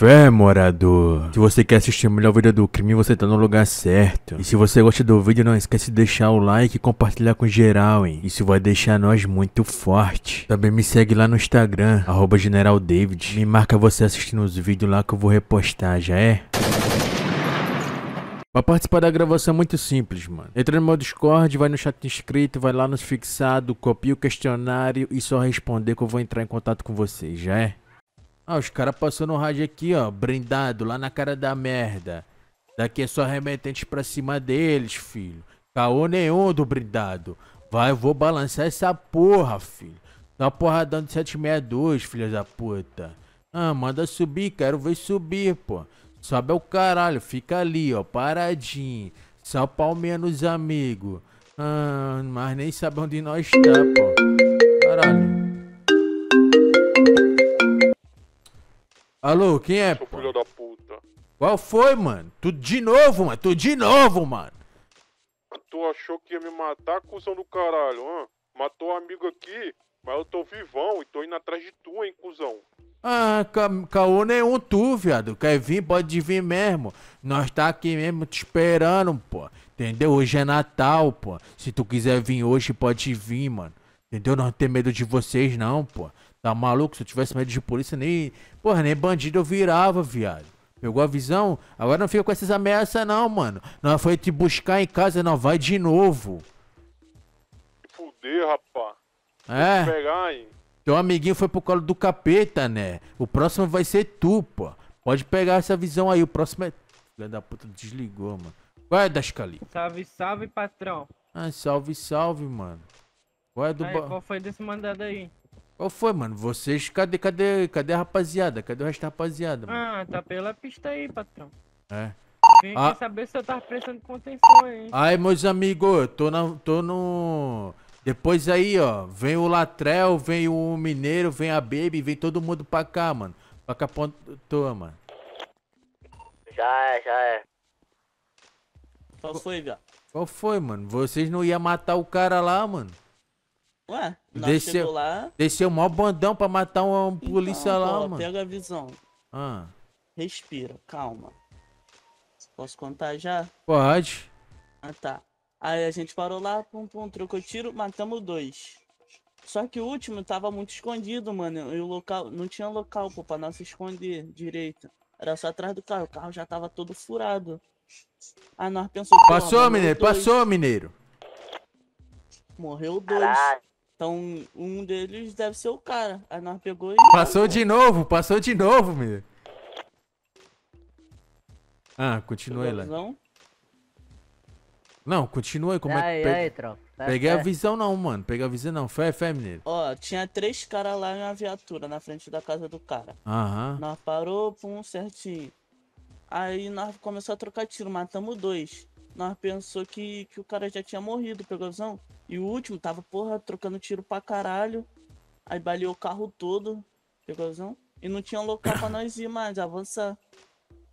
fé, morador. Se você quer assistir o melhor vídeo do crime, você tá no lugar certo. E se você gosta do vídeo, não esquece de deixar o like e compartilhar com geral, hein. Isso vai deixar nós muito forte. Também me segue lá no Instagram, arroba generaldavid. Me marca você assistindo os vídeos lá que eu vou repostar, já é? Pra participar da gravação é muito simples, mano. Entra no meu Discord, vai no chat inscrito, vai lá nos fixado, copia o questionário e só responder que eu vou entrar em contato com vocês, já é? Ah, os caras passando o rádio aqui, ó, brindado, lá na cara da merda. Daqui é só remetente pra cima deles, filho. Caô nenhum do brindado. Vai, eu vou balançar essa porra, filho. Dá porradão de 762, filha da puta. Ah, manda subir, quero ver subir, pô. Sobe o caralho, fica ali, ó, paradinho. Só pau menos, amigo. Ah, mas nem sabe onde nós tá, pô. Caralho. Alô, quem é? Seu filho da puta. Qual foi, mano? Tu de novo, mano. Tu de novo, mano. Tu achou que ia me matar, cuzão do caralho, hã? Matou um amigo aqui, mas eu tô vivão e tô indo atrás de tu, hein, cuzão. Ah, ca caô nenhum tu, viado. Quer vir, pode vir mesmo. Nós tá aqui mesmo te esperando, pô. Entendeu? Hoje é Natal, pô. Se tu quiser vir hoje, pode vir, mano. Entendeu? Não tem medo de vocês, não, pô. Tá maluco? Se eu tivesse medo de polícia, nem. Porra, nem bandido eu virava, viado. Pegou a visão? Agora não fica com essas ameaças, não, mano. Não foi te buscar em casa, não. Vai de novo. Fuder, rapá. É. Vou pegar aí. Teu amiguinho foi pro colo do capeta, né? O próximo vai ser tu, pô. Pode pegar essa visão aí. O próximo é. Filha da puta desligou, mano. Qual é, Dascali? Salve, salve, patrão. Ah, salve, salve, mano. Qual é do. Aí, qual foi desse mandado aí? Qual foi, mano? Vocês, cadê, cadê, cadê a rapaziada? Cadê o resto da rapaziada? Mano? Ah, tá pela pista aí, patrão. É. Vim ah. saber se eu tava prestando contenção aí. Aí, meus amigos, eu tô, na, tô no... Depois aí, ó, vem o Latrel, vem o Mineiro, vem a Baby, vem todo mundo pra cá, mano. Pra cá, toa, mano. Já é, já é. Qual foi, viado? Qual foi, mano? Vocês não iam matar o cara lá, mano? Ué, nós desceu, lá. Desceu maior bandão pra matar um, então, polícia lá, pô, mano. Pega a visão. Ah. Respira, calma. Posso contar já? Pode. Ah, tá. Aí a gente parou lá, pum, pum, trocou tiro, matamos dois. Só que o último tava muito escondido, mano. E o local. Não tinha local, pô, pra nós se esconder direito. Era só atrás do carro. O carro já tava todo furado. Aí ah, nós pensamos. Passou, mineiro, dois. passou, mineiro. Morreu dois. Caralho. Então, um deles deve ser o cara. Aí nós pegou e. Passou de novo, passou de novo, meu. Ah, aí, lá. Não, aí. Como é que. Pe... Aí, tropa. Tá Peguei a visão, não, mano. Peguei a visão, não. Fé, fé, menino. Ó, tinha três caras lá em uma viatura na frente da casa do cara. Aham. Nós parou, pum, certinho. Aí nós começamos a trocar tiro, matamos dois. Nós pensou que, que o cara já tinha morrido, pegou a visão? E o último tava, porra, trocando tiro pra caralho. Aí baleou o carro todo. Pegou E não tinha local pra nós ir mais, avançar.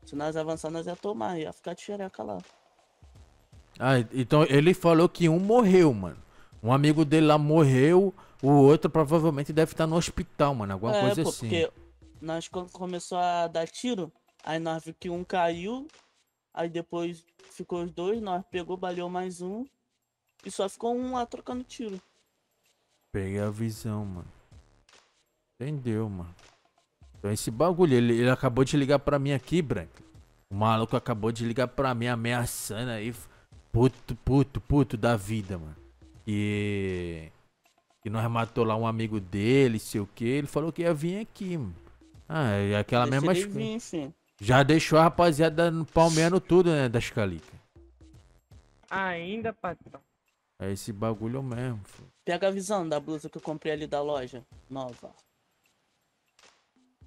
Se nós avançar, nós ia tomar, ia ficar de xereca lá. Ah, então ele falou que um morreu, mano. Um amigo dele lá morreu, o outro provavelmente deve estar no hospital, mano. Alguma é, coisa pô, assim. Porque nós quando começou a dar tiro, aí nós viu que um caiu, aí depois ficou os dois, nós pegou, baleou mais um. E só ficou um lá trocando tiro. Peguei a visão, mano. Entendeu, mano. Então esse bagulho, ele, ele acabou de ligar pra mim aqui, Branco. O maluco acabou de ligar pra mim ameaçando aí. Puto, puto, puto da vida, mano. E... Que nós matou lá um amigo dele, sei o que. Ele falou que ia vir aqui, mano. Ah, é aquela Deixa mesma... Vir, sim. Já deixou a rapaziada no tudo, né, das chicalica? Ainda, patrão. É esse bagulho mesmo. Filho. Pega a visão da blusa que eu comprei ali da loja. Nova.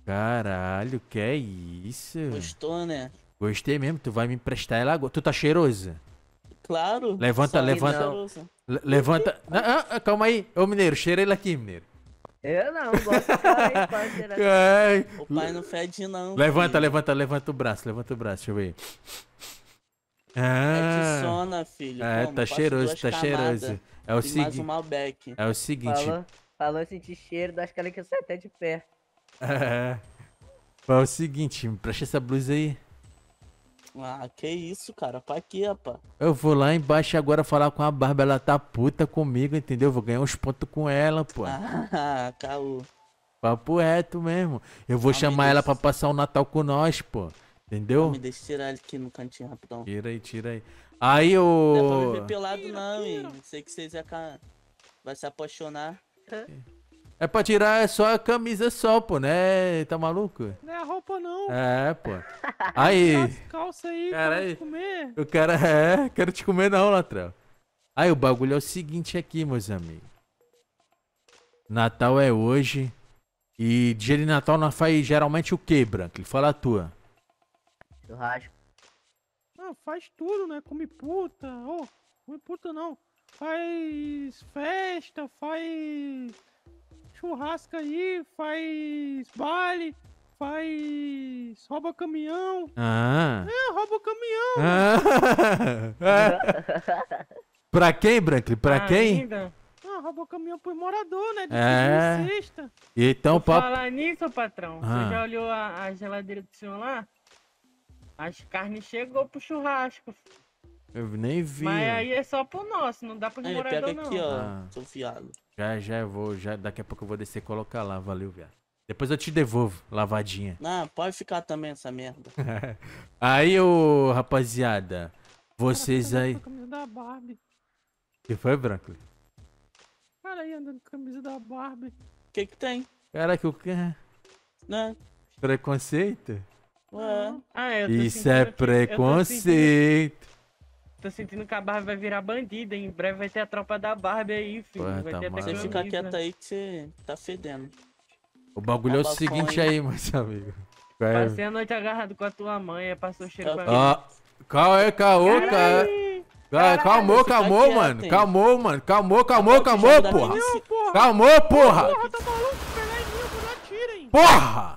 Caralho, que é isso? Gostou, né? Gostei mesmo. Tu vai me emprestar ela agora. Tu tá cheiroso? Claro. Levanta, levanta. Le levanta. Ah, ah, calma aí. Ô, mineiro, cheira ele aqui, mineiro. Eu não, gosto aí, parceiro. O pai não fede, não. Levanta, filho. levanta, levanta o braço, levanta o braço, deixa eu ver. É ah, filho. É, tá cheiroso, tá camadas. cheiroso. É o mais seguinte. um Malbec. É o seguinte. Falou, falou sentir cheiro, acho que que quer saio até de pé. É. É o seguinte, me presta essa blusa aí. Ah, que isso, cara. Pra quê, rapá? Eu vou lá embaixo agora falar com a Barba. Ela tá puta comigo, entendeu? Vou ganhar uns pontos com ela, pô. Ah, caô. Papo reto mesmo. Eu vou ah, chamar ela pra passar o Natal com nós, pô. Entendeu? me deixa tirar ele aqui no cantinho rapidão. Tira aí, tira aí. Aí o. Não é pra me ver pelado, tira, não, hein? Sei que vocês vai se apaixonar. É. é pra tirar é só a camisa só, pô, né? Tá maluco? Não é a roupa, não. É, pô. Aí. calça aí, cara, aí. comer. O é, quero te comer não, Latrão. Aí o bagulho é o seguinte aqui, meus amigos. Natal é hoje. E dia de Natal nós faz geralmente o quê, Branco? Fala a tua. Churrasco. Ah, faz tudo, né? Come puta. Oh, come puta não. Faz festa, faz churrasco aí, faz baile, faz. rouba caminhão. Ah. É, rouba caminhão. Ah. É. pra quem, Brankley? Pra ah, quem? Ainda. Ah, rouba caminhão pro morador, né? De é. Então, patrão. Falar nisso, patrão, ah. você já olhou a, a geladeira do senhor lá? As carnes chegou pro churrasco. Eu nem vi. Mas aí é só pro nosso, não dá pro é, Eu pega aqui, ó, ah. sou fiado. Já, já eu vou, já daqui a pouco eu vou descer e colocar lá, valeu, viado. Depois eu te devolvo, lavadinha. Não, pode ficar também essa merda. aí, ô, rapaziada, vocês aí... Camisa da Barbie. Que foi, Branco? Cara aí andando com camisa da Barbie. O que que tem? Cara, que o quê? Não. Né? Preconceito? Ah, eu tô Isso é assim, preconceito. tô, sentindo, que a Barbie vai virar bandida. Em breve vai ter a tropa da Barbie aí, filho. Ué, vai tá ter você fica quieto aí que você tá fedendo. O bagulho é o tá seguinte aí, meus amigos. Passei a noite agarrado com a tua mãe, passou o tá cheiro pra mim. Ah, calma aí, caô, cara. Caralho, calma, calmou, Calma, mano. Calma, Calmou, calma, Calmou, Calma, tá calmou, porra. Calmou, porra. Calmou, porra. Porra!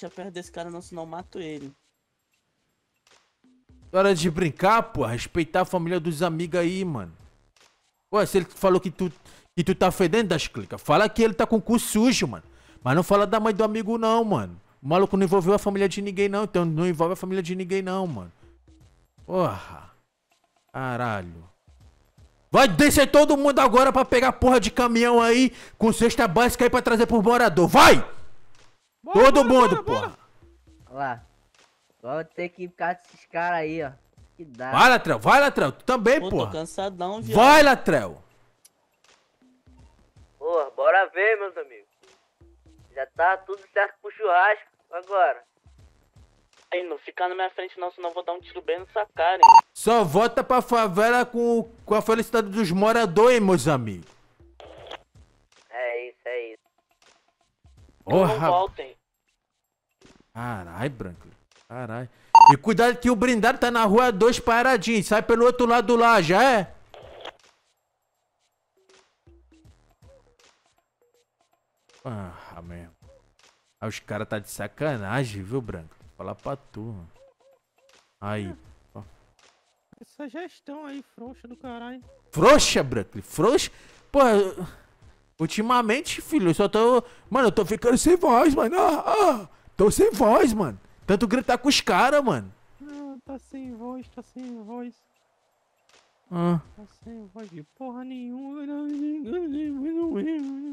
Já perto desse cara, não, senão eu mato ele. Hora de brincar, pô. Respeitar a família dos amigos aí, mano. Pô, se ele falou que tu, que tu tá fedendo das clicas, fala que ele tá com o cu sujo, mano. Mas não fala da mãe do amigo, não, mano. O maluco não envolveu a família de ninguém, não. Então não envolve a família de ninguém, não, mano. Porra. Caralho. Vai descer todo mundo agora pra pegar porra de caminhão aí com cesta básica aí pra trazer pro morador. Vai! Bora, Todo bora, mundo, bora, porra. Olha lá. Agora vou ter que ficar com esses caras aí, ó. Que dá. Vai, Latrel, vai, Latrel. Tu também, Pô, porra. Tô cansadão, viado. Vai, Latrel. Porra, bora ver, meus amigos. Já tá tudo certo pro churrasco agora. Aí, não fica na minha frente não, senão eu vou dar um tiro bem nessa cara, hein. Só volta pra favela com, com a felicidade dos moradores, hein, meus amigos. É isso, é isso. Porra. Não voltem. Caralho, Branco. Caralho. E cuidado que o brindado tá na rua 2 paradinho. Sai pelo outro lado lá, já é? Ah, mesmo. Ah, os caras tá de sacanagem, viu, Branco? Fala pra tu, mano. Aí. Essa gestão aí, frouxa do caralho. Frouxa, Branco? Frouxa? Pô, ultimamente, filho, eu só tô... Mano, eu tô ficando sem voz, mano. Ah, ah. Tô sem voz, mano. Tanto gritar com os caras, mano. Não, tá sem voz, tá sem voz. Ah. Tá sem voz de porra nenhuma.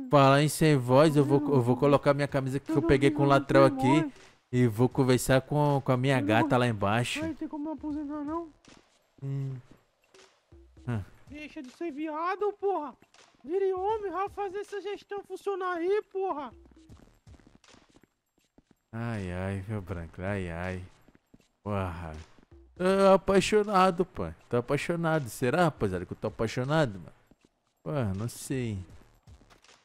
Falar em sem voz, eu vou, eu vou colocar minha camisa que eu peguei com o latrão aqui. E vou conversar com, com a minha gata lá embaixo. Não tem como aposentar, não? Hum. Ah. Deixa de ser viado, porra. Vire homem, vai fazer essa gestão funcionar aí, porra. Ai, ai, meu branco. Ai, ai. Porra. Ah, apaixonado, pô. Tô apaixonado. Será, rapaziada, que eu tô apaixonado, mano? Porra, não sei.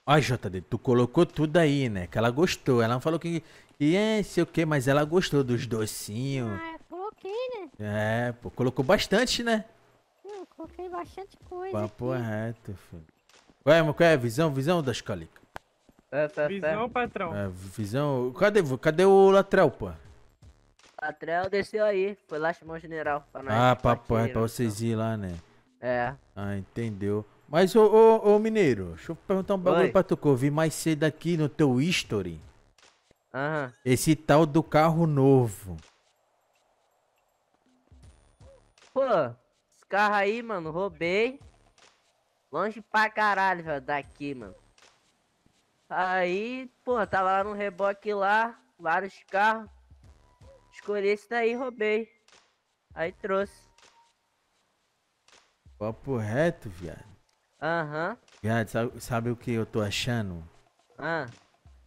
Ai, JD, tu colocou tudo aí, né? Que ela gostou. Ela não falou que, E é, sei o que, mas ela gostou dos docinhos. Ah, eu coloquei, né? É, pô, colocou bastante, né? Eu coloquei bastante coisa. Papo aqui. reto, filho. Qual é, qual é a visão, visão da escalica? Tá, tá, tá, visão, tá. patrão. É, visão. Cadê, cadê o Latrel, pô? Latrel desceu aí. Foi lá chamou o general. Pra nós ah, papai, pra vocês então. irem lá, né? É. Ah, entendeu. Mas, ô, ô, ô Mineiro, deixa eu perguntar um bagulho Oi. pra tu que eu vi mais cedo aqui no teu history. Aham. Esse tal do carro novo. Pô, esse carro aí, mano, roubei. Longe pra caralho, velho, daqui, mano. Aí, pô, tava lá no reboque lá, vários carros. Escolhi esse daí, roubei. Aí trouxe. Papo reto, viado. Aham. Uhum. Viado, sabe, sabe o que eu tô achando? Ah.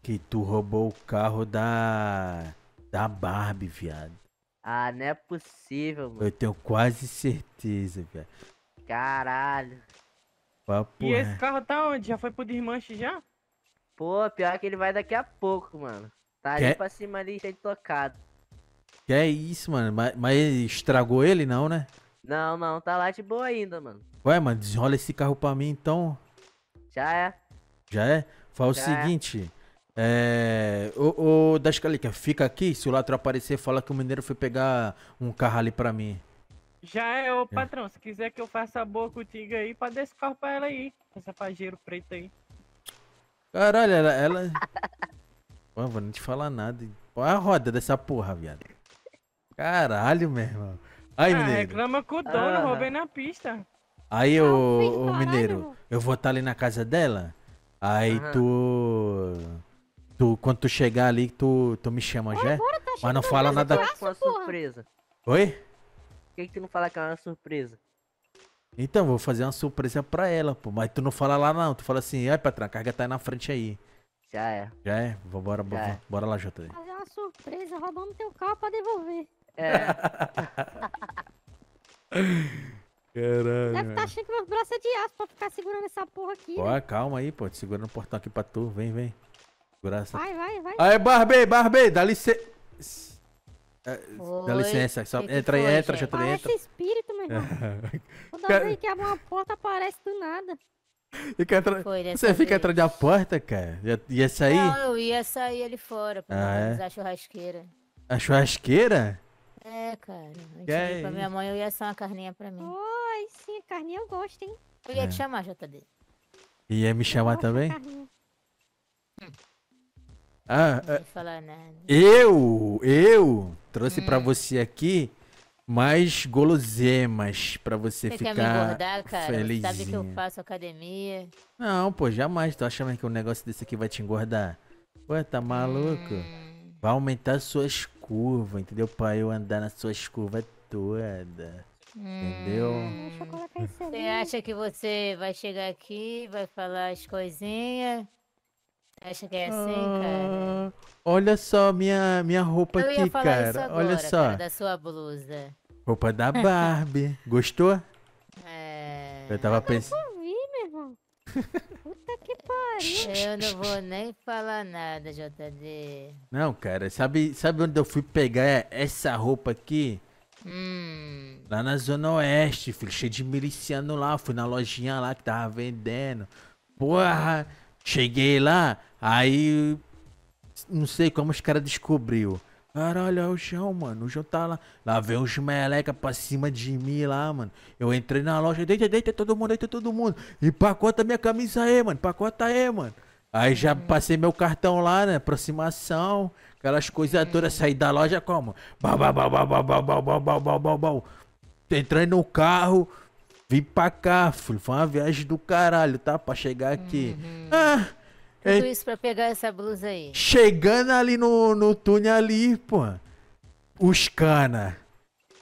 Que tu roubou o carro da. da Barbie, viado. Ah, não é possível, mano. Eu tenho quase certeza, viado. Caralho. Papo e reto. esse carro tá onde? Já foi pro desmanche já? Pô, pior que ele vai daqui a pouco, mano. Tá que... ali pra cima ali, cheio de tocado. Que é isso, mano. Mas, mas estragou ele, não, né? Não, não. Tá lá de boa ainda, mano. Ué, mano, desenrola esse carro pra mim, então. Já é. Já é? Fala Já o é. seguinte. É. é... Ô, ô Dascalica, fica aqui. Se o latro aparecer, fala que o mineiro foi pegar um carro ali pra mim. Já é, ô é. patrão. É. Se quiser que eu faça a boa contigo aí, pode dar esse carro pra ela aí. Essa pajeiro preta aí. Caralho, ela. ela... Pô, vou nem te falar nada. Qual é a roda dessa porra, viado? Caralho, meu irmão. Aí, ah, mineiro. reclama com o dono, ah. roubei na pista. Aí, ô, mineiro, eu vou estar tá ali na casa dela. Aí tu. Tu, quando tu chegar ali, tu, tu me chama já. Agora é? tá Mas não fala nada. É com a surpresa. Oi? Por que, que tu não fala que é uma surpresa? Então, vou fazer uma surpresa pra ela, pô. Mas tu não fala lá, não. Tu fala assim, ai, patrão, a carga tá aí na frente aí. Já é. Já é? Vambora, Já bora, é. bora lá, Jota. Fazer uma surpresa, roubando teu carro pra devolver. É. Caralho. Deve tá achando que meus braços é de aço pra ficar segurando essa porra aqui. Ó, né? calma aí, pô. Te segurando o portão aqui pra tu. Vem, vem. Segurar essa... Vai, vai, vai. Aí, Barbei, Barbei, dá licença. É, Oi, Dá licença, é só que entra, aí, entra, já tá entra. Parece espírito, meu irmão. Toda vez que abre uma porta, aparece do nada. entra... Você fica atrás da porta, cara? Ia, sair? Não, eu ia sair ali fora pra ah, é? a churrasqueira. A churrasqueira? É, cara. Antes é... pra minha mãe, eu ia assar uma carninha pra mim. Oi, sim, carninha eu gosto, hein? Eu ia é. te chamar, JD. Ia me chamar eu também? Carninha. Ah, ah. Né? Eu, eu trouxe hum. para você aqui mais golosemas para você, você ficar feliz. felizinho. Sabe que eu faço academia. Não, pô, jamais. Tô achando que um negócio desse aqui vai te engordar. Ué, tá hum. maluco? Hum. Vai aumentar suas curvas, entendeu? Pra eu andar nas suas curvas toda. Entendeu? Hum. Você acha que você vai chegar aqui, vai falar as coisinhas... Acha que é assim, ah, cara? Olha só minha, minha roupa eu aqui, cara. Agora, olha só. Cara, da sua blusa. Roupa da Barbie. Gostou? É. Eu tava pensando. Puta que pariu. Eu não vou nem falar nada, JD. Não, cara, sabe, sabe onde eu fui pegar essa roupa aqui? Hum. Lá na Zona Oeste, filho, cheio de miliciano lá. Fui na lojinha lá que tava vendendo. Porra, cheguei lá, Aí, não sei como os caras descobriu. Caralho, olha é o chão mano. O chão tá lá. Lá vem os meleca pra cima de mim lá, mano. Eu entrei na loja, deita, deita todo mundo, deita todo mundo. E pacota minha camisa aí, mano. Pacota aí, mano. Aí já uhum. passei meu cartão lá, né? Aproximação. Aquelas coisas uhum. todas. Saí da loja como? Entrei no carro. Vim pra cá, filho. Foi uma viagem do caralho, tá? Pra chegar aqui. Uhum. Ah! Tudo é. isso pra pegar essa blusa aí. Chegando ali no, no túnel ali, pô. Os cana.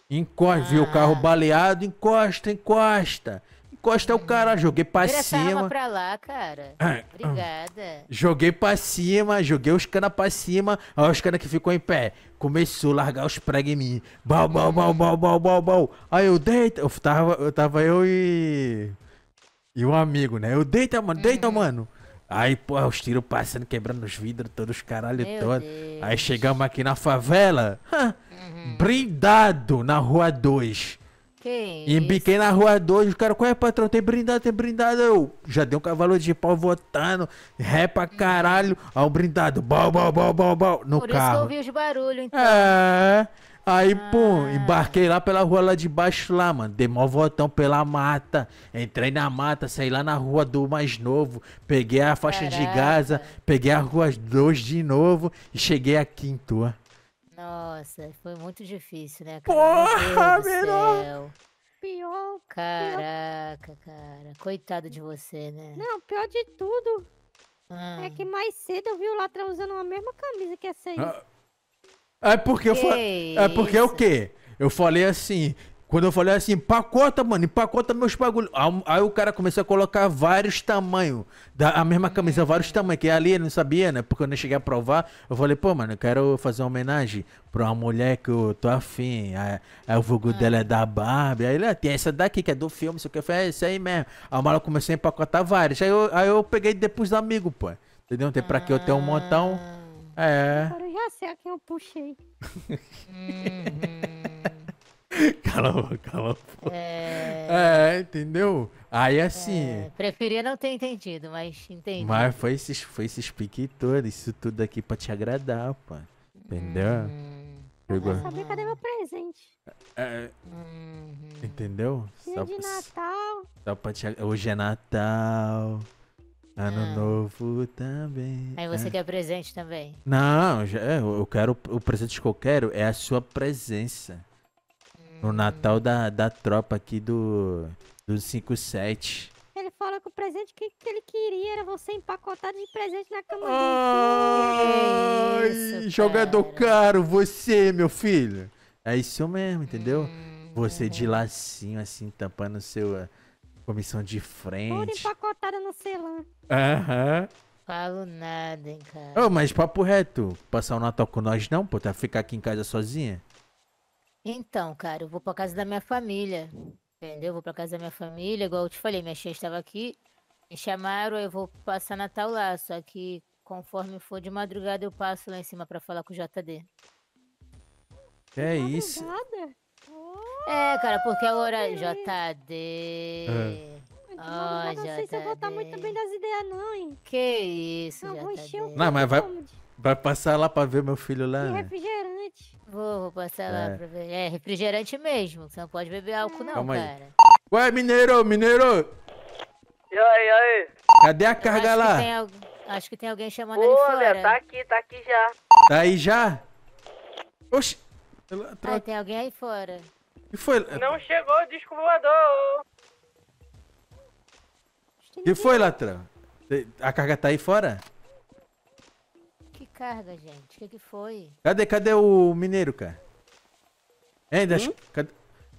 Encosta, ah. viu o carro ah. baleado, encosta, encosta. Encosta o cara, joguei pra Vira cima. Essa pra lá, cara. Ah, ah. Obrigada. Joguei pra cima, joguei os cana pra cima. Olha os cana que ficou em pé. Começou a largar os pregos em mim. Bal, bal, bal, bal, bal, bal, bal. Aí eu deita. Eu tava eu, tava eu e. E um amigo, né? Eu deita, mano, deita, uhum. mano. Aí, pô, os tiros passando, quebrando os vidros, todos os caralho todos. Aí chegamos aqui na favela, uhum. brindado na rua 2. Que e embiquei na rua 2, o cara, qual é, patrão? Tem brindado, tem brindado. Eu já dei um cavalo de pau votando, ré pra uhum. caralho. Ao brindado, bal, bal, bal, bal, bal, no Por carro. Por isso que eu ouvi os barulhos, então. É. Aí, ah. pum, embarquei lá pela rua lá de baixo lá, mano. Dei mó voltão pela mata. Entrei na mata, saí lá na rua do mais novo. Peguei a faixa Caraca. de Gaza, peguei a rua 2 de novo e cheguei aqui em tua. Nossa, foi muito difícil, né, Porra, menor! Pior. Caraca, cara. Coitado de você, né? Não, pior de tudo ah. é que mais cedo eu vi o Latra usando a mesma camisa que essa aí. Ah. É porque eu falei. É porque é o quê? Eu falei assim. Quando eu falei assim, empacota, mano, empacota meus bagulhos. Aí o cara começou a colocar vários tamanhos. Da, a mesma camisa, uhum. vários tamanhos. Que é ali ele não sabia, né? Porque eu nem cheguei a provar. Eu falei, pô, mano, eu quero fazer uma homenagem pra uma mulher que eu tô afim. Aí, é, aí é o vulgo ah. dela é da Barbie. Aí ele, ah, tem essa daqui que é do filme, isso aqui. Eu falei, é isso aí mesmo. Aí o maluco começou a empacotar vários. Aí eu, aí eu peguei depois do amigo, pô. Entendeu? Tem pra que eu tenho um montão. É. Agora eu já sei a ah, quem eu puxei. Uhum. Cala, cala. É... é, entendeu? Aí assim. É, preferia não ter entendido, mas entendi. Mas foi esse, foi esse speak todo, isso tudo aqui pra te agradar, pô. Entendeu? Hum, Pegou. Uhum. saber cadê meu presente. É, é. Uhum. entendeu? Dia só, de Natal. Só pra te, hoje é Natal. Ano ah. novo também. Aí é. você é. quer presente também. Não, já, é, eu quero. O presente que eu quero é a sua presença. Hum. No Natal da, da tropa aqui do. Do 57. Ele fala que o presente que, que ele queria era você empacotado de presente na cama Ai, jogador caro, você, meu filho. É isso mesmo, entendeu? Hum. Você de uhum. lacinho, assim, tampando o seu Comissão de frente. Por empacotada no selão. Aham. Uhum. Falo nada, hein, cara. Oh, mas papo reto, passar o Natal com nós não, pô, tá ficar aqui em casa sozinha? Então, cara, eu vou pra casa da minha família. Entendeu? Vou pra casa da minha família, igual eu te falei, minha tia estava aqui. Me chamaram, eu vou passar Natal lá, só que conforme for de madrugada eu passo lá em cima pra falar com o JD. É isso. Madrugada? É, cara, porque agora JD. É. Ah, não, não sei se eu vou estar muito bem das ideias, não, hein? Que isso, Não, vou encher o Não, mas vai, vai passar lá pra ver meu filho lá. Que refrigerante. Vou, vou passar é. lá pra ver. É, refrigerante mesmo, você não pode beber álcool, não, Calma cara. Aí. Ué, mineiro, mineiro! E aí, e aí? Cadê a carga lá? Que acho que tem alguém chamando Pô, ali fora. Olha, tá aqui, tá aqui já. Tá aí já? Oxi. Ela tra... Ah, tem alguém aí fora. E foi? Não chegou o disco voador. E foi, Latrão? A carga tá aí fora? Que carga, gente? O que, que foi? Cadê, cadê o mineiro, cara? ainda hum? cadê,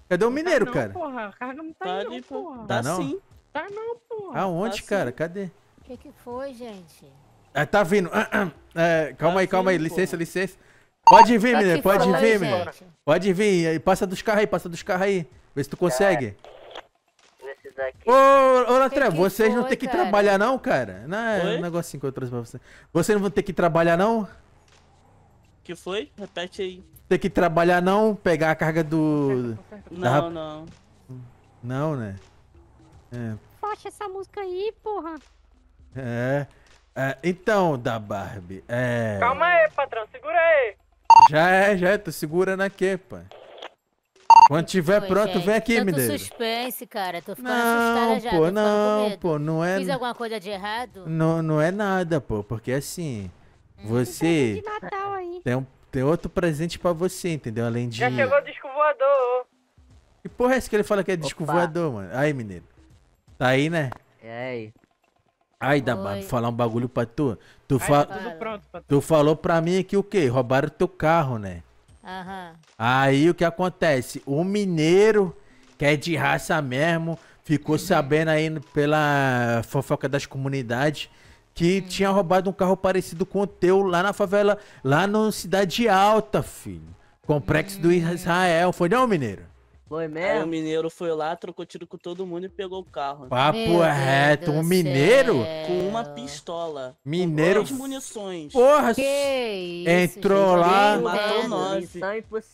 cadê o tá mineiro, tá não, cara? Porra, a carga não tá, tá aí, não, porra. Tá, tá não? Sim. Tá não, porra. Aonde, tá cara? Sim. Cadê? O que, que foi, gente? Ah, tá vindo. Ah, ah, é, calma tá aí, vindo, calma aí. Licença, licença. Pode vir, menino, tá pode vir, menino. Pode vir, passa dos carros aí, passa dos carros aí. Vê se tu consegue. Ô, ô Latré, vocês não tem que cara? trabalhar não, cara? Não, é um negocinho que eu trouxe pra você. Vocês não vão ter que trabalhar não? que foi? Repete aí. Tem que trabalhar não? Pegar a carga do... Não, da... não. Não, né? É. Poxa, essa música aí, porra. É. é. Então, da Barbie, é... Calma aí, patrão, segura aí. Já é, já é. Tu segura na quê, Quando tiver pronto, gente. vem aqui, Tanto me dê. suspense, cara. Tô ficando não, assustada pô, já. Não, pô, não é... Fiz alguma coisa de errado? Não, não é nada, pô. Porque assim, hum, você... É tem, um, tem outro presente pra você, entendeu? Além de... Já chegou o disco voador. Que porra é essa que ele fala que é Opa. disco voador, mano? Aí, menino. Tá aí, né? E é, aí? Ai, vou falar um bagulho pra tu. Tu, Ai, fa... Tá pronto, pra tu. tu falou pra mim que o quê? Roubaram teu carro, né? Aham. Aí o que acontece? O mineiro, que é de raça mesmo, ficou uhum. sabendo aí pela fofoca das comunidades que uhum. tinha roubado um carro parecido com o teu lá na favela, lá na Cidade Alta, filho. Complexo do uhum. Israel. Foi não, mineiro? Foi mesmo? Aí o mineiro foi lá, trocou tiro com todo mundo e pegou o carro. Papo Meu reto, um mineiro? Céu. Com uma pistola. Mineiro? Com duas munições. Porra! Que Entrou lá. E matou nós.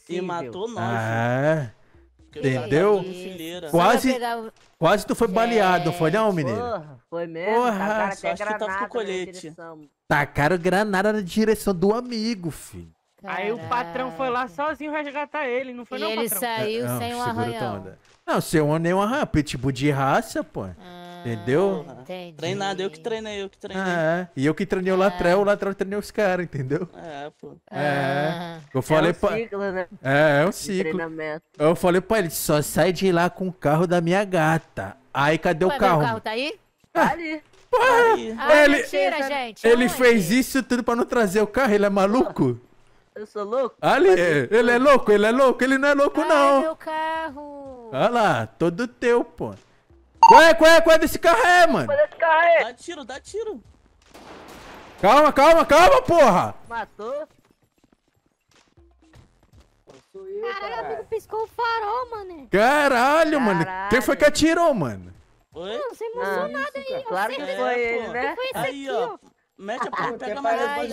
E matou nós. Ah, é. Entendeu? Quase, pegar... quase tu foi baleado, é. foi não, menino? Porra, foi mesmo. Tá porra, tacaram é tá até granada que tava com colete. Tacaram granada na direção do amigo, filho. Aí o patrão foi lá sozinho resgatar ele, não foi e não, ele patrão. saiu não, é, é, sem o arranhão. Não, sem um nem um arranhão, pitbull tipo, de raça, pô. Ah, entendeu? Entendi. Treinado, eu que treinei, eu que treinei. Ah, é. E eu que treinei o Latrel, o ah. Latrel treinei os caras, entendeu? É, pô. É. Ah. Eu falei é um pra... ciclo, né? É, é um ciclo. Eu falei pra ele, só sai de lá com o carro da minha gata. Aí cadê o carro? O carro tá aí? Tá ali. Porra! Ah, ele, mentira, gente. Ele fez isso tudo pra não trazer o carro, ele é maluco? Eu sou louco? Ali, ele é louco, ele é louco, ele não é louco, Ai, não. meu carro. Olha lá, todo teu, pô. Qual é, qual é, qual é desse carro é, mano? Qual é desse carro é? Dá tiro, dá tiro. Calma, calma, calma, porra. Matou. Caralho, amigo piscou o farol, mano. Caralho, Caralho, mano. Quem foi que atirou, mano? Oi? Não, você emocionado aí. Claro que foi ele, né? Foi aí, aqui, ó. ó. Mete a ah, porra, pega mais Ai,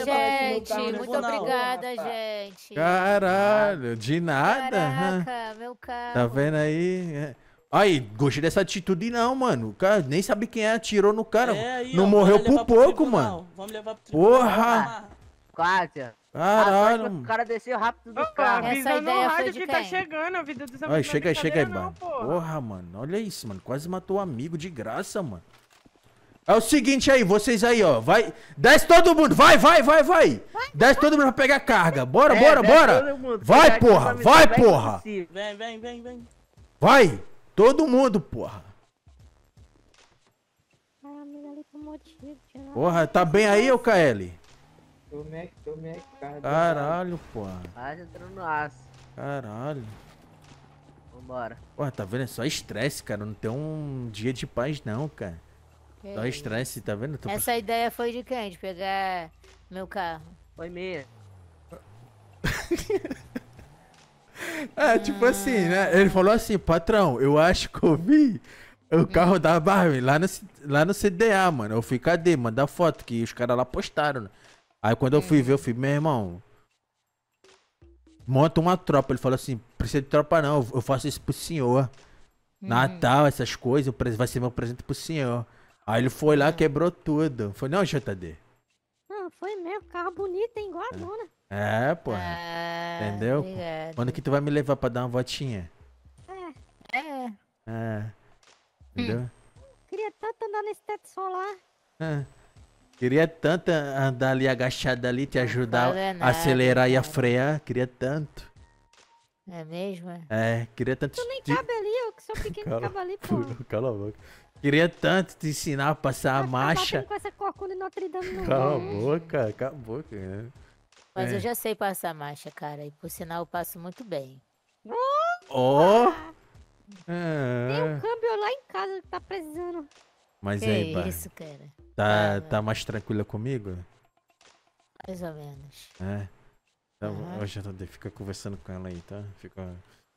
gente, carro, né? muito obrigada, não. gente. Caralho, de nada? Caraca, meu tá carro. Tá vendo aí? É. Aí, gostei dessa atitude não, mano. O cara nem sabe quem é, atirou no cara. É, aí, não ó, morreu por pouco, mano. Vamos levar pro tribunal. Porra! Quase. Caralho. O cara desceu rápido do Opa, carro. Avisa Essa no rádio que tá chegando a vida dos amigos. Aí, chega aí, é chega aí, mano. Porra, mano. Olha isso, mano. Quase matou o um amigo de graça, mano. É o seguinte aí, vocês aí, ó. Vai. Desce todo mundo. Vai, vai, vai, vai. Desce todo mundo pra pegar carga. Bora, é, bora, bora. Vai, porra. Vai, porra. Vem, vem, vem, vem. Vai. Todo mundo, porra. Porra, tá bem aí, ô KL? Tô meio, tô meio carga. Caralho, porra. Ah, entrou no aço. Caralho. Vambora. Porra, tá vendo? É só estresse, cara. Não tem um dia de paz, não, cara tá estranho, você tá vendo? Essa ideia foi de quem? De pegar meu carro. Foi minha. é, tipo assim, né? Ele falou assim, patrão, eu acho que eu vi o carro da Barbie lá no, lá no CDA, mano. Eu fui, cadê? Mandar foto que os caras lá postaram. Né? Aí quando eu fui ver, eu fui, meu irmão, monta uma tropa. Ele falou assim, precisa de tropa não, eu faço isso pro senhor. Uhum. Natal, essas coisas, vai ser meu presente pro senhor. Aí ele foi lá, é. quebrou tudo. Foi, não, JD. Não, foi mesmo. Carro bonito, hein? Igual a dona. Né? É, pô. É... Entendeu? Obrigado. Quando que tu vai me levar pra dar uma votinha? É. É. É. Entendeu? Hum. Queria tanto andar nesse teto solar. É. Queria tanto andar ali agachado ali, te ajudar a acelerar e a frear. Queria tanto. É mesmo? É, é queria tanto. Tu nem cabe ali, eu que sou pequeno cala, cabe ali, pô. Cala a boca. Queria tanto te ensinar a passar a marcha. com essa corcunda em Notre Dame, não. Cala a boca, cala a boca. Né? Mas é. eu já sei passar a marcha, cara. E por sinal, eu passo muito bem. Ó! Oh! Ah. Tem um câmbio lá em casa que tá precisando. Mas que aí, é isso, cara. Tá, ah, tá mais tranquila comigo? Mais ou menos. É. Então, uhum. hoje eu fica conversando com ela aí, tá? Fica,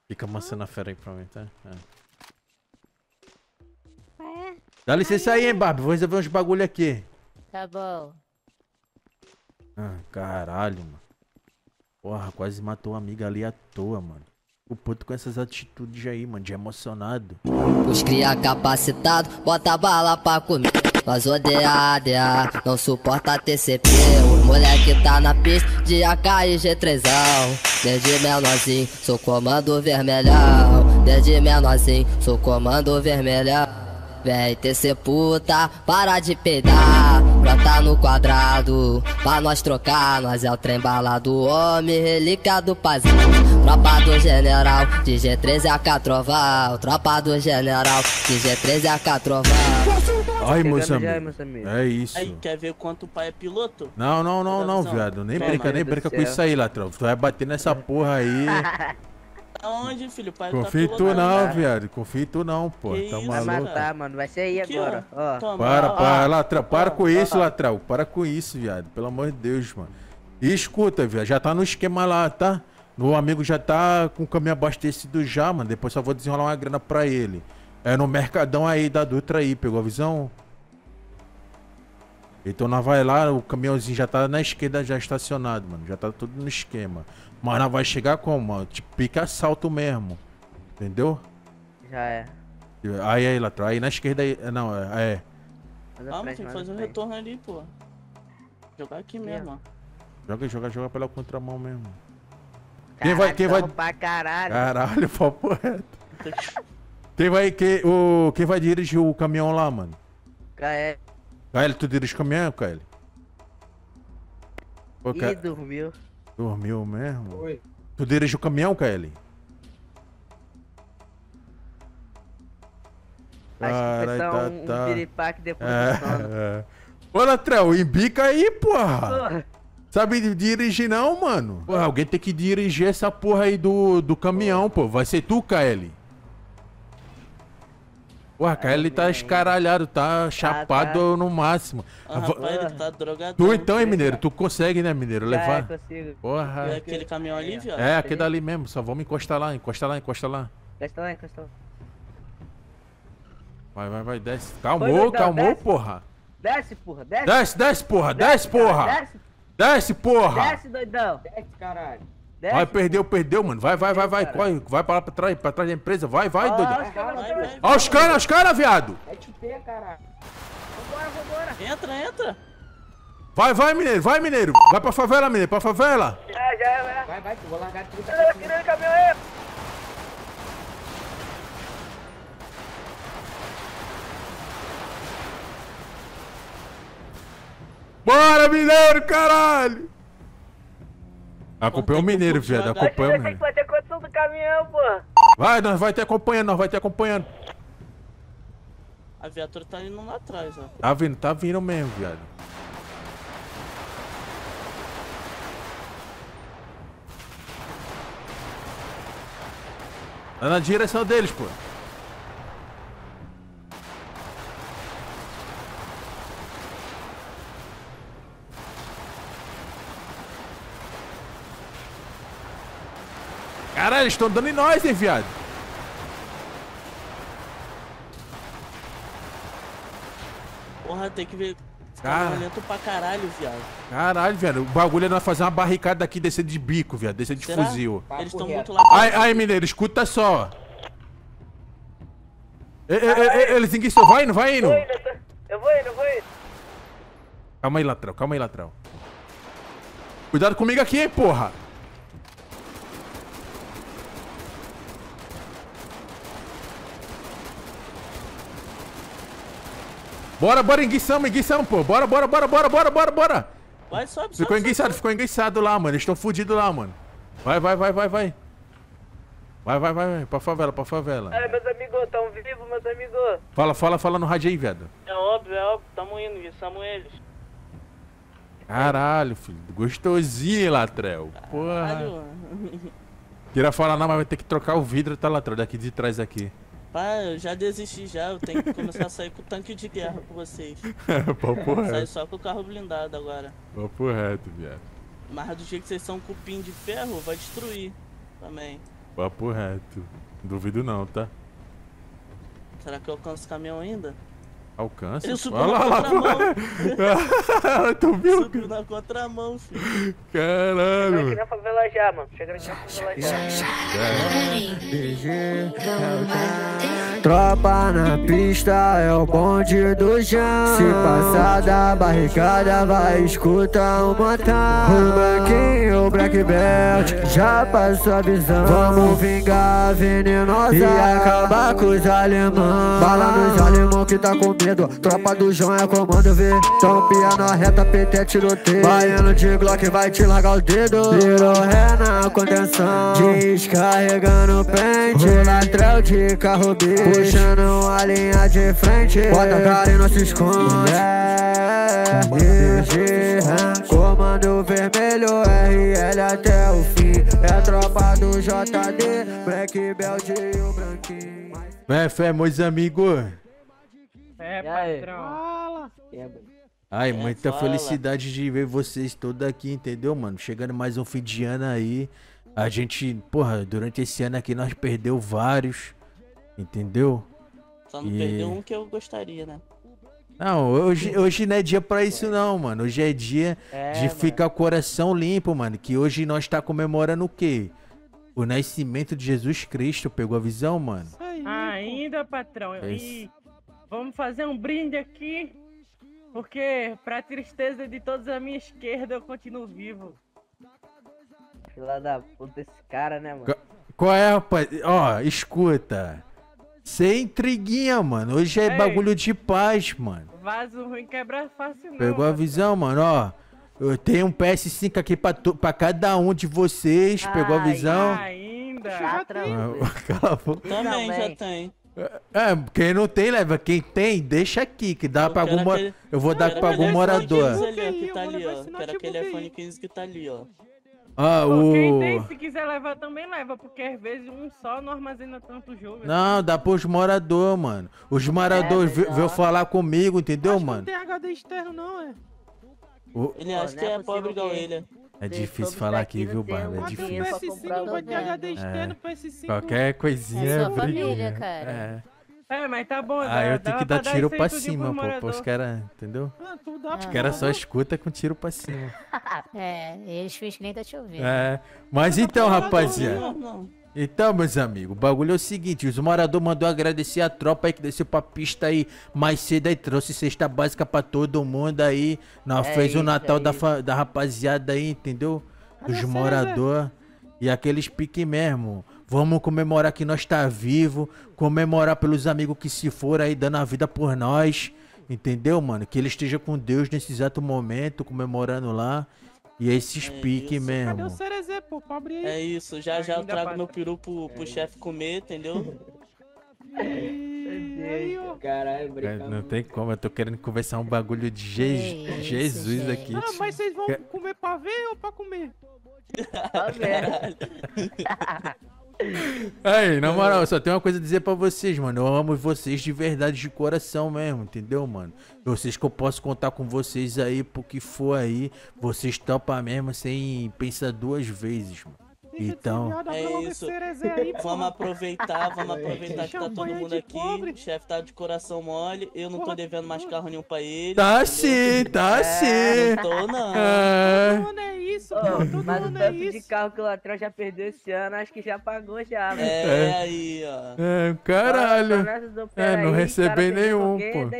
fica amassando a fera aí pra mim, tá? É. Dá licença aí, hein, Barbie. Vou resolver uns bagulho aqui. Tá bom. Ah, caralho, mano. Porra, quase matou uma amiga ali à toa, mano. O puto com essas atitudes aí, mano, de emocionado. Os cria capacitado, bota bala pra comer. Nós odeia ADA, não suporta TCP. O moleque tá na pista de AK e g 3 Desde menorzinho, sou comando vermelhão. Desde menorzinho, sou comando vermelhão. Vem TC puta, para de peidar tá no quadrado, pra nós trocar Nós é o trem bala do homem, relíquia do pazão Tropa do general, de G3 é a catroval Tropa do general, de G3 é a catroval Ai, Moçambique. É isso. Aí, quer ver quanto o pai é piloto? Não, não, não, tá não, viado. Nem brinca, nem brinca com isso aí, Latrão. Tu vai bater nessa porra aí. Aonde, filho? Pai Confia tá em tu não, viado. Confia em tu não, pô. Que tá isso, maluco. Vai matar, mano. Vai sair aqui, agora. Ó. Toma, para, para, ó. Para com isso, Latrão. Para com isso, viado. Pelo amor de Deus, mano. E escuta, viado. Já tá no esquema lá, tá? Meu amigo já tá com o caminho abastecido já, mano. Depois só vou desenrolar uma grana pra ele. É no mercadão aí da Dutra aí. Pegou a visão? Então nós vai lá, o caminhãozinho já tá na esquerda, já estacionado, mano. Já tá tudo no esquema. Mas não vai chegar como? Mano? Tipo, pica assalto mesmo. Entendeu? Já é. Aí, aí, lá atrás Aí na esquerda aí. Não, é. Calma, é. ah, tem que fazer um retorno ali, pô. Jogar aqui mesmo, ó. Joga, joga, joga pela contramão mesmo. Caralho, quem vai, quem vai... Pra caralho. Caralho, papo reto. quem vai, quem, o, quem vai dirigir o caminhão lá, mano? KL. KL, tu dirige o caminhão, KL? Pô, Ih, dormiu. Dormiu mesmo? Oi. Tu dirige o caminhão, KL? Cara, tá, um, tá. um piripaque depois é, do sono. É. Ô, embica aí, porra. porra. Sabe dirigir não, mano? Porra, alguém tem que dirigir essa porra aí do, do caminhão, porra. pô. Vai ser tu, KL? O Rafael ah, tá escaralhado, tá, tá, tá. chapado tá. no máximo. Ah, rapaz, ele tá Tu então, hein, Mineiro? Tu consegue, né, Mineiro? É, levar? É, consigo. Porra. É aquele caminhão ali, viado? É, tá aquele dali mesmo. Só vamos encostar lá, encosta lá, encosta lá. Encosta lá, encosta lá. Vai, vai, vai, desce. Calmou, Foi, calmou, desce. porra. Desce, porra, desce. Desce, desce, porra, desce, desce porra. Desce. desce, porra. Desce, doidão. Desce, caralho. Décimo. Vai, perdeu, perdeu, mano. Vai, vai, vai, vai. Cara. Corre, vai pra lá pra trás, pra trás da empresa. Vai, vai, doido. Olha os caras, olha os caras, cara, viado. É chupé, caralho. Vambora, vambora. Entra, entra. Vai, vai, mineiro, vai, mineiro. Vai pra favela, mineiro, pra favela. Já, já, é. Vai, vai, tu vou largar tudo. Eu Tá tirando o caminhão aí. Bora, mineiro, caralho. Acompanha o mineiro, viado. Acompanha o mineiro. Vai ter condição do caminhão, pô. Vai, nós vai te acompanhando, nós vai te acompanhando. A viatura tá indo lá atrás, ó. Tá vindo, tá vindo mesmo, viado. Tá na direção deles, pô. Caralho, eles estão dando em nós, hein, viado. Porra, tem que ver. Cara, é lento pra caralho, viado. Caralho, velho. O bagulho é nós fazer uma barricada aqui descer de bico, viado. Descer de fuzil. Eles estão muito lá. Ai, ai, mineiro, escuta só. Ei, ei, ei, eles enguiçam. Vai indo, vai indo. Tá? Eu vou indo, eu vou indo. Calma aí, latrão. Calma aí, latrão. Cuidado comigo aqui, porra. Bora, bora, enguiçamos, enguiçamos, pô. Bora, bora, bora, bora, bora, bora, bora. Vai, sobe, sobe. Ficou enguiçado, ficou enguiçado lá, mano. Eles estão fodidos lá, mano. Vai, vai, vai, vai, vai. Vai, vai, vai, vai, pra favela, pra favela. É, meus amigos, tão vivos, meus amigos. Fala, fala, fala no rádio aí, viado. É óbvio, é óbvio, tamo indo, enguiçamos eles. Caralho, filho. Gostosinho, Latrel. Porra. Caralho, mano. Queria falar não, mas vai ter que trocar o vidro, tá, Latrel? Daqui de trás aqui. Pá, eu já desisti já, eu tenho que começar a sair com o tanque de guerra com vocês. Papo reto. Sai só com o carro blindado agora. Papo reto, viado. Mas do jeito que vocês são cupim de ferro, vai destruir também. Papo reto. Duvido não, tá? Será que eu alcanço o caminhão ainda? Alcança? Ele subiu Olha na lá, contramão. Lá, tu viu? Subiu na contramão, filho. Caralho. Chegando aqui favela já, mano. Chegando aqui na favela já. Tropa na pista é o bonde do chão. Se passar da barricada, vai escutar o matar. O branquinho, o black belt, já passou a visão. Vamos vingar a venenosa e acabar com os alemães. Bala nos alemão que tá com medo. Tropa do João é comando V. Tompia na reta, PT é tiroteio. Baiano de Glock vai te largar o dedo. Virou ré na contenção. Descarregando pente. O de carro B. Puxando a linha de frente Bota a cara e não se esconde Comando vermelho, RL até o fim É tropa do JD, Black Belt e o Branquinho Vé, fé, meus amigos É, patrão Fala Ai, é, muita felicidade de ver vocês todos aqui, entendeu, mano? Chegando mais um fim de ano aí. A gente, porra, durante esse ano aqui nós perdeu vários. Entendeu? Só não e... perdeu um que eu gostaria, né? Não, hoje, hoje não é dia pra isso não, mano. Hoje é dia é, de mano. ficar o coração limpo, mano. Que hoje nós tá comemorando o quê? O nascimento de Jesus Cristo. Pegou a visão, mano? Aí, Ainda, patrão. É e vamos fazer um brinde aqui. Porque, pra tristeza de todos a minha esquerda, eu continuo vivo. Filha da puta, esse cara, né, mano? Qual é, rapaz? Ó, escuta. Sem é intriguinha, mano. Hoje é Ei, bagulho de paz, mano. Vaso ruim quebra fácil, não. Pegou a visão, mano, ó. Eu tenho um PS5 aqui pra, tu, pra cada um de vocês. Pegou a visão? Ainda. Já ah, Cala a Também já tem. É, é, quem não tem, leva. Quem tem, deixa aqui, que dá eu pra algum. Aquele... Eu vou eu dar pra algum morador. Ali, ó, que tá ali, ó. Quero aquele iPhone 15 que tá ali, ó. Ah, o... Quem tem, se quiser levar, também leva, porque às vezes um só não armazena tanto jogo. Né? Não, dá pros moradores, mano. Os moradores é, veio falar comigo, entendeu, Acho mano? não tem HD externo, não, é. O... Ele acha que é, é pobre igual ele. É difícil falar aqui, viu, Barba? É difícil. ter HD é. externo, Qualquer coisinha é, é família, cara. É. É, mas tá bom. Aí ah, eu tenho que dar, tiro pra cima, pô. os caras, entendeu? Ah, ah. os caras só escuta com tiro pra cima. é, eles fingem que nem tá te ouvindo. É, mas então, rapaziada. Então, meus amigos, o bagulho é o seguinte: os moradores mandou agradecer a tropa aí que desceu pra pista aí mais cedo e trouxe cesta básica pra todo mundo aí. Nós é fez isso, o Natal é da, da rapaziada aí, entendeu? Dos moradores. E aqueles pique mesmo. Vamos comemorar que nós está vivo, comemorar pelos amigos que se foram aí dando a vida por nós. Entendeu, mano? Que ele esteja com Deus nesse exato momento, comemorando lá. E esses é, é piques mesmo. Cadê o Cereze, pô? Pobre aí. É isso, já já eu trago meu peru pro, pro é. chefe comer, entendeu? É caralho, é brincando. Não tem como, eu tô querendo conversar um bagulho de Je é Jesus aqui. Ah, mas vocês vão comer pra ver ou pra comer? Pra ver. Aí, na é. moral, só tem uma coisa a dizer pra vocês, mano. Eu amo vocês de verdade, de coração mesmo, entendeu, mano? Vocês que eu posso contar com vocês aí, porque for aí, vocês topam mesmo sem pensar duas vezes, mano. Então, é isso. Vamos aproveitar, vamos aproveitar que tá todo mundo aqui. O chefe tá de coração mole. Eu não tô devendo mais carro nenhum pra ele. Tá sim, tá é, sim. Não tô, não. É. Todo mundo é isso, pô. Mas o é tanto de carro que o Latrão já perdeu esse ano, acho que já pagou já, É, aí, ó. É, caralho. É, não recebi nenhum, pô.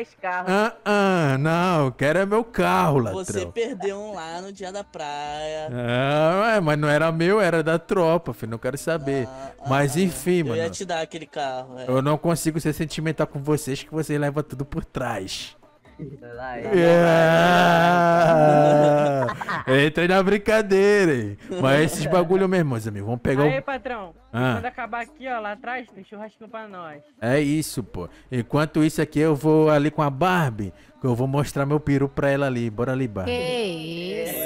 Ah, ah, não. Eu quero é meu carro, Latrão. Você perdeu um lá no dia da praia. Ah, mas não era meu, era da tropa, filho, não quero saber. Ah, Mas ah, enfim, eu mano. Eu ia te dar aquele carro. É. Eu não consigo ser sentimental com vocês, que vocês levam tudo por trás. Yeah. É. É. Entrei na brincadeira, hein? Mas esses bagulho, mesmo, irmão, amigos, vamos pegar Aí, o... patrão, ah. quando acabar aqui, ó, lá atrás, tem churrasco pra nós. É isso, pô. Enquanto isso aqui, eu vou ali com a Barbie, que eu vou mostrar meu peru pra ela ali. Bora ali, Barbie. Que isso,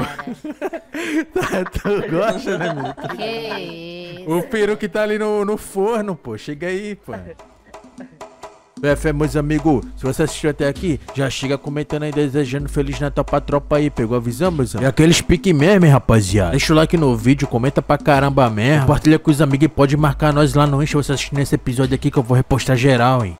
oh, Tá, tu gosta, né, meu? Que isso. O peru que tá ali no, no forno, pô. Chega aí, pô. É, fé, meus amigos, se você assistiu até aqui, já chega comentando aí, desejando Feliz Natal pra tropa aí, pegou a visão, meus amigos? É aqueles piques mesmo, hein, rapaziada. Deixa o like no vídeo, comenta pra caramba mesmo, compartilha com os amigos e pode marcar nós lá no Insta, você assistindo esse episódio aqui que eu vou repostar geral, hein.